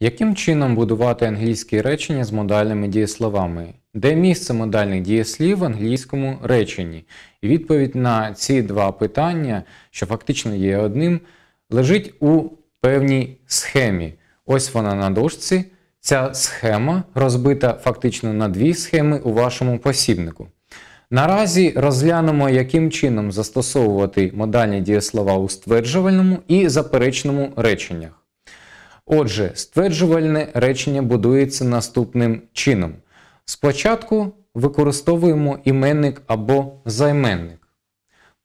Яким чином будувати англійські речення з модальними дієсловами? Де місце модальних дієслів в англійському реченні? І відповідь на ці два питання, що фактично є одним, лежить у певній схемі. Ось вона на дошці. Ця схема розбита фактично на дві схеми у вашому посібнику. Наразі розглянемо, яким чином застосовувати модальні дієслова у стверджувальному і заперечному реченнях. Отже, стверджувальне речення будується наступним чином. Спочатку використовуємо іменник або займенник.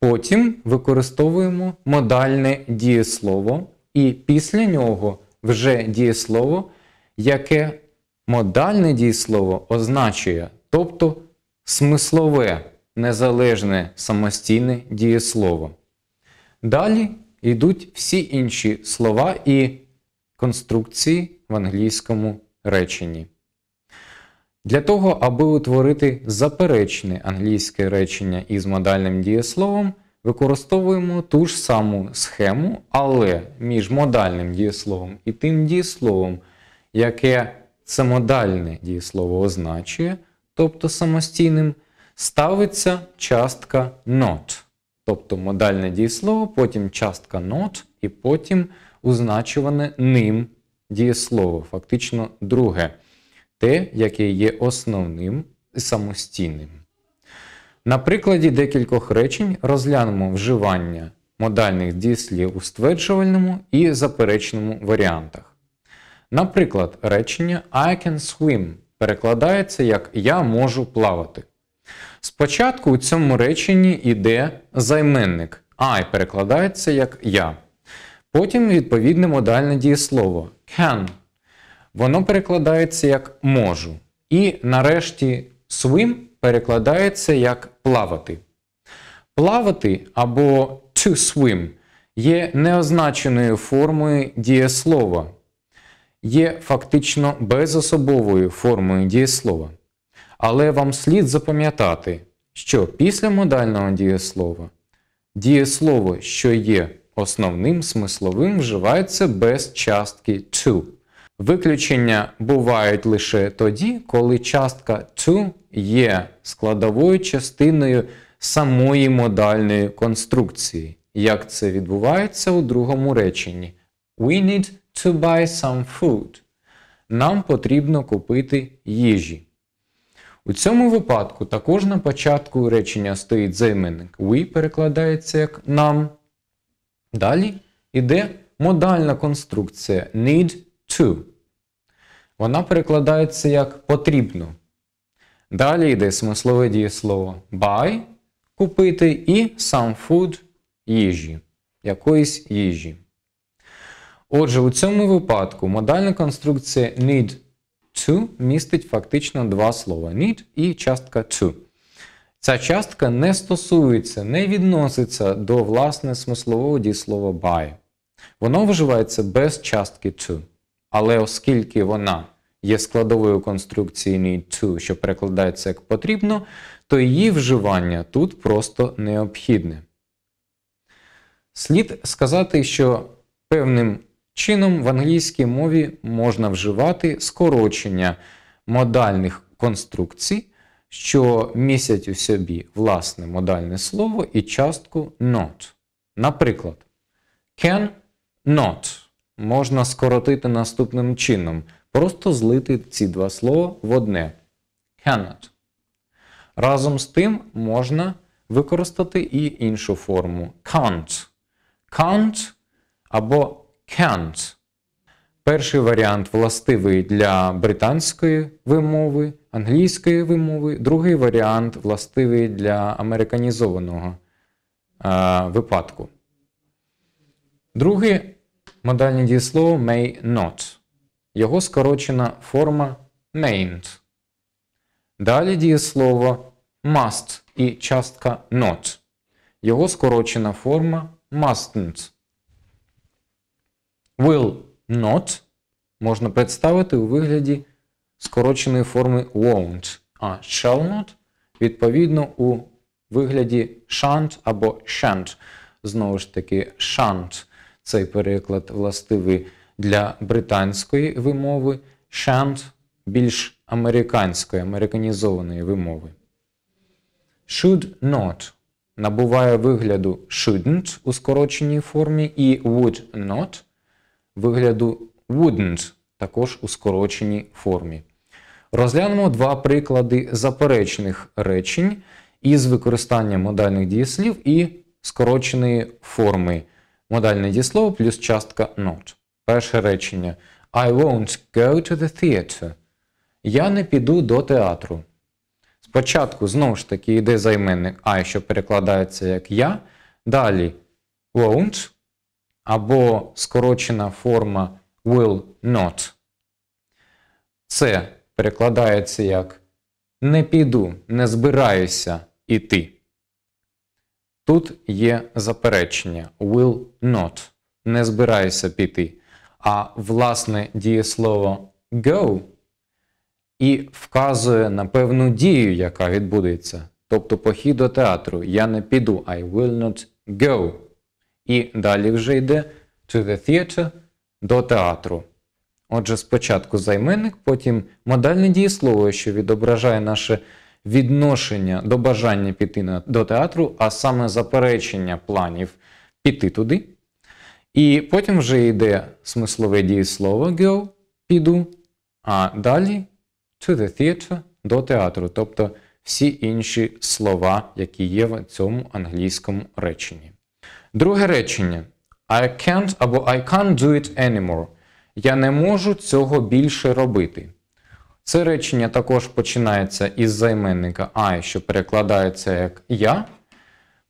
Потім використовуємо модальне дієслово, і після нього вже дієслово, яке модальне дієслово означує, тобто смислове, незалежне самостійне дієслово. Далі йдуть всі інші слова і конструкції в англійському реченні. Для того, аби утворити заперечне англійське речення із модальним дієсловом, використовуємо ту ж саму схему, але між модальним дієсловом і тим дієсловом, яке це модальне дієслово означує, тобто самостійним, ставиться частка not. Тобто модальне дієслово, потім частка not, і потім узначуване ним дієслово, фактично друге, те, яке є основним і самостійним. На прикладі декількох речень розглянемо вживання модальних дієслів у стверджувальному і заперечному варіантах. Наприклад, речення I can swim перекладається як Я можу плавати. Спочатку у цьому реченні йде займенник I перекладається як Я. Потім відповідне модальне дієслово can. Воно перекладається як можу. І нарешті swim перекладається як плавати. Плавати або to swim є неозначеною формою дієслова, є фактично безособовою формою дієслова. Але вам слід запам'ятати, що після модального дієслова дієслово, що є Основним смисловим вживається без частки to. Виключення бувають лише тоді, коли частка to є складовою частиною самої модальної конструкції. Як це відбувається у другому реченні? We need to buy some food. Нам потрібно купити їжі. У цьому випадку також на початку речення стоїть займенник We перекладається як нам. Далі йде модальна конструкція need to. Вона перекладається як потрібно. Далі йде смислове дієслово buy купити і some food їжі, якоїсь їжі. Отже, у цьому випадку модальна конструкція need to містить фактично два слова need і частка to. Ця частка не стосується, не відноситься до власне смислового дієслова by. Воно вживається без частки to. Але оскільки вона є складовою конструкції need to, що перекладається як потрібно, то її вживання тут просто необхідне. Слід сказати, що певним чином в англійській мові можна вживати скорочення модальних конструкцій що містять у собі власне модальне слово і частку not. Наприклад, can not можна скоротити наступним чином. Просто злити ці два слова в одне. Cannot. Разом з тим можна використати і іншу форму can't. Can't або can't. Перший варіант властивий для британської вимови, англійської вимови, другий варіант властивий для американізованого е, випадку. Друге модальне дієслово may not. Його скорочена форма mayn't. Далі дієслово must і частка not. Його скорочена форма mustn't. Will not можна представити у вигляді скороченої форми won't, а shall not, відповідно, у вигляді shan't або shan't. Знову ж таки, shan't цей переклад властивий для британської вимови, shan't більш американської, американізованої вимови. Should not набуває вигляду shouldn't у скороченій формі і would not вигляду wouldn't, також у скороченій формі. Розглянемо два приклади заперечних речень із використанням модальних дієслів і скороченої форми. Модальне дієслово плюс частка not. Перше речення. I won't go to the theater. Я не піду до театру. Спочатку, знову ж таки, йде займенник I, що перекладається як я. Далі won't або скорочена форма will not. Це перекладається як не піду, не збираюся іти. Тут є заперечення will not, не збираюся піти. А власне дієслово go і вказує на певну дію, яка відбудеться. Тобто похід до театру. Я не піду, I will not go. І далі вже йде to the theater до театру. Отже, спочатку займенник, потім модальне дієслово, що відображає наше відношення до бажання піти до театру, а саме заперечення планів піти туди. І потім вже йде смислове дієслово go, піду, а далі to the theater до театру, тобто всі інші слова, які є в цьому англійському реченні. Друге речення I can't або I can't do it anymore. Я не можу цього більше робити. Це речення також починається із займенника I, що перекладається як я.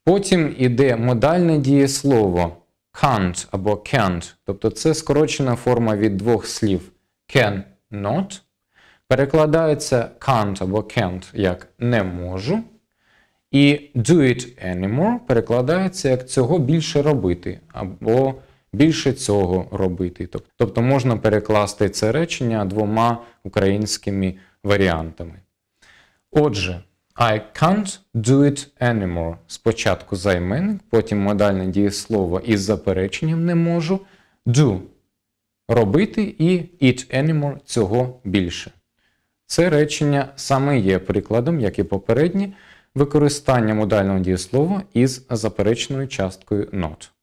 Потім іде модальне дієслово can't або can't. Тобто це скорочена форма від двох слів can not. Перекладається can't або can't як не можу. І do it anymore перекладається як цього більше робити, або більше цього робити. Тобто можна перекласти це речення двома українськими варіантами. Отже, I can't do it anymore. Спочатку займенник, потім модальне дієслово із запереченням не можу. Do робити і it anymore цього більше. Це речення саме є прикладом, як і попереднє використання модального дієслова із заперечною часткою not.